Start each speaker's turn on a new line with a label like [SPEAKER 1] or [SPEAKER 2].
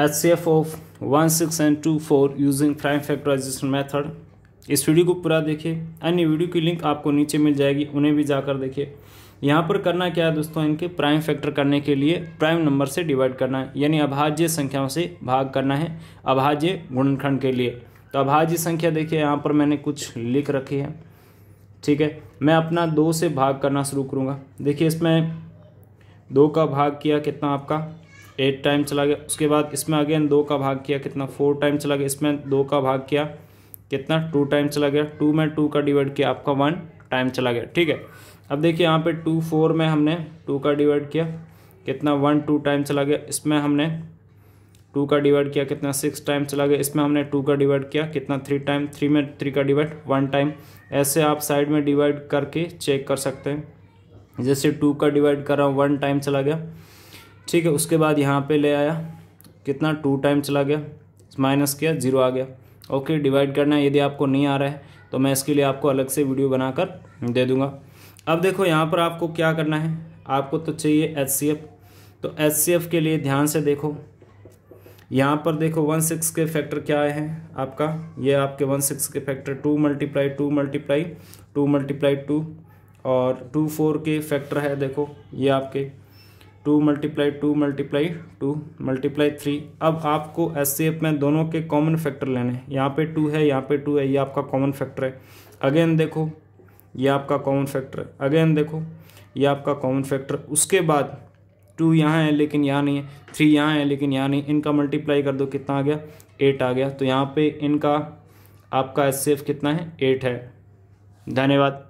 [SPEAKER 1] HCF of one six and two four using prime factorization method इस video को पूरा देखिए अन्य वीडियो की लिंक आपको नीचे मिल जाएगी उन्हें भी जाकर देखिए यहाँ पर करना क्या है दोस्तों इनके प्राइम फैक्टर करने के लिए प्राइम नंबर से डिवाइड करना है यानी अभाज्य संख्याओं से भाग करना है अभाज्य गुणनखंड के लिए तो अभाज्य संख्या देखिए यहाँ पर मैंने कुछ लिख रखी है ठीक है मैं अपना दो से भाग करना शुरू करूँगा देखिए इसमें दो का भाग किया कितना आपका एट टाइम चला गया उसके बाद इसमें अगेन दो का भाग किया कितना फोर टाइम चला गया इसमें दो का भाग किया कितना टू टाइम चला गया टू में टू का डिवाइड किया आपका वन टाइम चला गया ठीक है अब देखिए यहाँ पे टू फोर में हमने टू का डिवाइड किया कितना वन टू टाइम चला गया इसमें हमने टू का डिवाइड किया कितना सिक्स टाइम चला गया इसमें हमने टू का डिवाइड किया कितना थ्री टाइम थ्री में थ्री का डिवाइड वन टाइम ऐसे आप साइड में डिवाइड करके चेक कर सकते हैं जैसे टू का डिवाइड कर रहा हूँ वन टाइम चला गया ठीक है उसके बाद यहाँ पे ले आया कितना टू टाइम चला गया माइनस किया जीरो आ गया ओके डिवाइड करना है यदि आपको नहीं आ रहा है तो मैं इसके लिए आपको अलग से वीडियो बनाकर दे दूंगा अब देखो यहाँ पर आपको क्या करना है आपको तो चाहिए एच तो एच के लिए ध्यान से देखो यहाँ पर देखो वन सिक्स के फैक्टर क्या आए हैं आपका ये आपके वन सिक्स के factor two multiply two multiply two multiply two और टू फोर के फैक्टर है देखो ये आपके two multiply two multiply two multiply three अब आपको एस सी एफ में दोनों के कॉमन फैक्टर लेने हैं यहाँ पे टू है यहाँ पे टू है ये आपका कॉमन फैक्टर है अगेन देखो ये आपका कॉमन फैक्टर है अगेन देखो ये आपका कॉमन फैक्टर उसके बाद टू यहाँ है लेकिन यहाँ नहीं है थ्री यहाँ है लेकिन यहाँ नहीं इनका मल्टीप्लाई कर दो कितना आ गया एट आ गया तो यहाँ पर इनका आपका एस कितना है एट है धन्यवाद